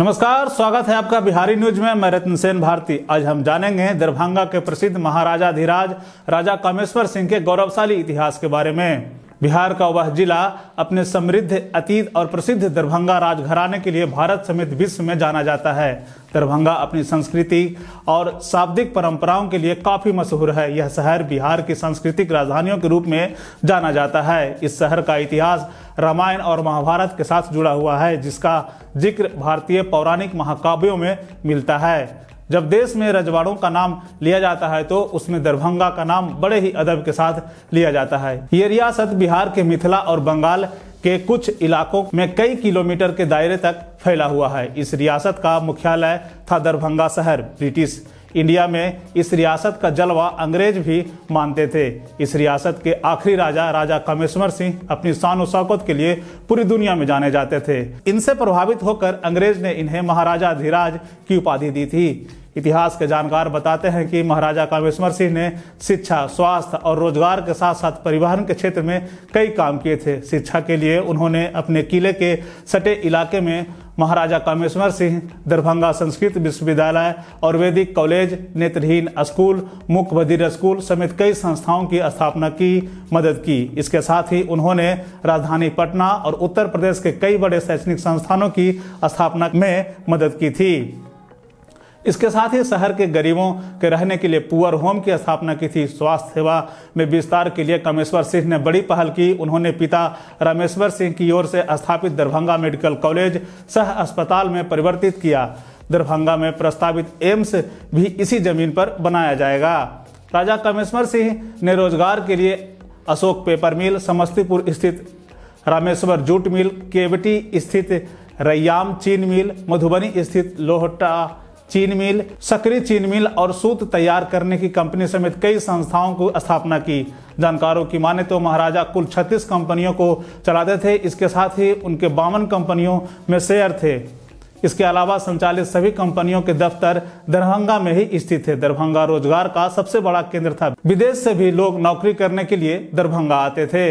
नमस्कार स्वागत है आपका बिहारी न्यूज में मैं रतन सेन भारती आज हम जानेंगे दरभंगा के प्रसिद्ध महाराजा धीराज राजा कामेश्वर सिंह के गौरवशाली इतिहास के बारे में बिहार का वह जिला अपने समृद्ध अतीत और प्रसिद्ध दरभंगा राजघराने के लिए भारत समेत विश्व में जाना जाता है दरभंगा अपनी संस्कृति और शाब्दिक परंपराओं के लिए काफ़ी मशहूर है यह शहर बिहार की सांस्कृतिक राजधानियों के रूप में जाना जाता है इस शहर का इतिहास रामायण और महाभारत के साथ जुड़ा हुआ है जिसका जिक्र भारतीय पौराणिक महाकाव्यों में मिलता है जब देश में रजवाड़ों का नाम लिया जाता है तो उसमें दरभंगा का नाम बड़े ही अदब के साथ लिया जाता है ये रियासत बिहार के मिथिला और बंगाल के कुछ इलाकों में कई किलोमीटर के दायरे तक फैला हुआ है इस रियासत का मुख्यालय था दरभंगा शहर ब्रिटिश इंडिया में इस रियासत का जलवा अंग्रेज भी मानते थे इस रियासत के आखिरी राजा राजा कमेश्वर सिंह अपनी शान शौकत के लिए पूरी दुनिया में जाने जाते थे इनसे प्रभावित होकर अंग्रेज ने इन्हें महाराजा धीराज की उपाधि दी थी इतिहास के जानकार बताते हैं कि महाराजा कामेश्वर सिंह ने शिक्षा स्वास्थ्य और रोजगार के साथ साथ परिवहन के क्षेत्र में कई काम किए थे शिक्षा के लिए उन्होंने अपने किले के सटे इलाके में महाराजा कामेश्वर सिंह दरभंगा संस्कृत विश्वविद्यालय और वैदिक कॉलेज नेत्रहीन स्कूल मुख बधिर स्कूल समेत कई संस्थाओं की स्थापना की मदद की इसके साथ ही उन्होंने राजधानी पटना और उत्तर प्रदेश के कई बड़े शैक्षणिक संस्थानों की स्थापना में मदद की थी इसके साथ ही शहर के गरीबों के रहने के लिए पुअर होम की स्थापना की थी स्वास्थ्य सेवा में विस्तार के लिए कमेश्वर सिंह ने बड़ी पहल की उन्होंने पिता रामेश्वर सिंह की ओर से स्थापित दरभंगा मेडिकल कॉलेज सह अस्पताल में परिवर्तित किया दरभंगा में प्रस्तावित एम्स भी इसी जमीन पर बनाया जाएगा राजा कमेश्वर सिंह ने रोजगार के लिए अशोक पेपर मिल समस्तीपुर स्थित रामेश्वर जूट मिल केवटी स्थित रैयाम चीन मिल मधुबनी स्थित लोहटा चीन मिल सक्रिय चीन मिल और सूत तैयार करने की कंपनी समेत कई संस्थाओं को स्थापना की जानकारों की माने तो महाराजा कुल 36 कंपनियों को चलाते थे इसके साथ ही उनके बावन कंपनियों में शेयर थे इसके अलावा संचालित सभी कंपनियों के दफ्तर दरभंगा में ही स्थित थे दरभंगा रोजगार का सबसे बड़ा केंद्र था विदेश से भी लोग नौकरी करने के लिए दरभंगा आते थे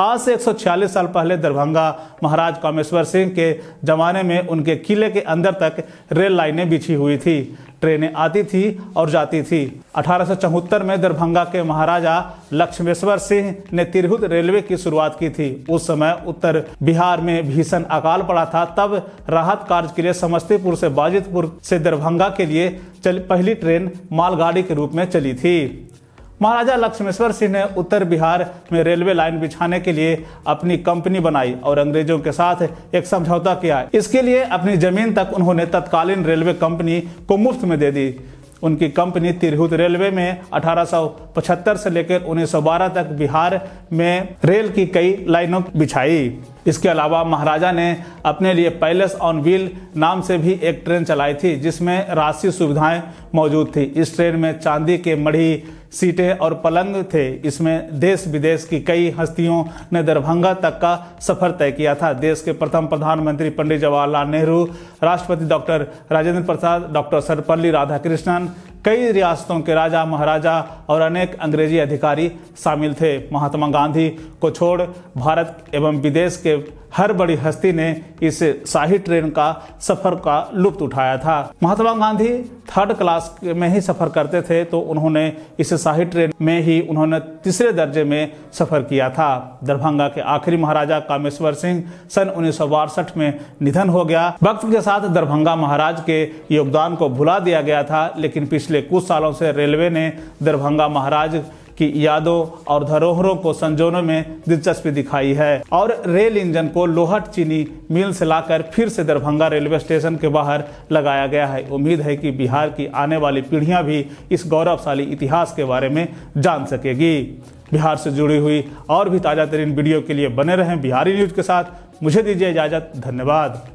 आज से 140 साल पहले दरभंगा महाराज कामेश्वर सिंह के ज़माने में उनके किले के अंदर तक रेल लाइनें बिछी हुई थी ट्रेनें आती थी और जाती थी अठारह में दरभंगा के महाराजा लक्ष्मेश्वर सिंह ने तिरहुत रेलवे की शुरुआत की थी उस समय उत्तर बिहार में भीषण अकाल पड़ा था तब राहत कार्य के लिए समस्तीपुर से बाजितपुर से दरभंगा के लिए चल, पहली ट्रेन मालगाड़ी के रूप में चली थी महाराजा लक्ष्मेश्वर सिंह ने उत्तर बिहार में रेलवे लाइन बिछाने के लिए अपनी कंपनी बनाई और अंग्रेजों के साथ एक समझौता किया इसके लिए अपनी जमीन तक उन्होंने तत्कालीन रेलवे कंपनी को मुफ्त में दे दी उनकी कंपनी तिरहुत रेलवे में 1875 से लेकर 1912 तक बिहार में रेल की कई लाइनों बिछाई इसके अलावा महाराजा ने अपने लिए पैलेस ऑन व्हील नाम से भी एक ट्रेन चलाई थी जिसमें राशि सुविधाएं मौजूद थी इस ट्रेन में चांदी के मढ़ी सीटें और पलंग थे इसमें देश विदेश की कई हस्तियों ने दरभंगा तक का सफर तय किया था देश के प्रथम प्रधानमंत्री पंडित जवाहरलाल नेहरू राष्ट्रपति डॉक्टर राजेंद्र प्रसाद डॉक्टर सर्वपल्ली राधाकृष्णन कई रियासतों के राजा महाराजा और अनेक अंग्रेजी अधिकारी शामिल थे महात्मा गांधी को छोड़ भारत एवं विदेश के हर बड़ी हस्ती ने इस शाही ट्रेन का सफर का लुप्त उठाया था महात्मा गांधी थर्ड क्लास में ही सफर करते थे तो उन्होंने इस शाही ट्रेन में ही उन्होंने तीसरे दर्जे में सफर किया था दरभंगा के आखिरी महाराजा कामेश्वर सिंह सन उन्नीस में निधन हो गया वक्त के साथ दरभंगा महाराज के योगदान को भुला दिया गया था लेकिन पिछले कुछ सालों से रेलवे ने दरभंगा महाराज की यादों और धरोहरों को संजोने में दिलचस्पी दिखाई है और रेल इंजन को लोहट चीनी मिल से लाकर फिर से दरभंगा रेलवे स्टेशन के बाहर लगाया गया है उम्मीद है कि बिहार की आने वाली पीढ़ियां भी इस गौरवशाली इतिहास के बारे में जान सकेगी बिहार से जुड़ी हुई और भी ताज़ा तरीन वीडियो के लिए बने रहें बिहारी न्यूज़ के साथ मुझे दीजिए इजाज़त धन्यवाद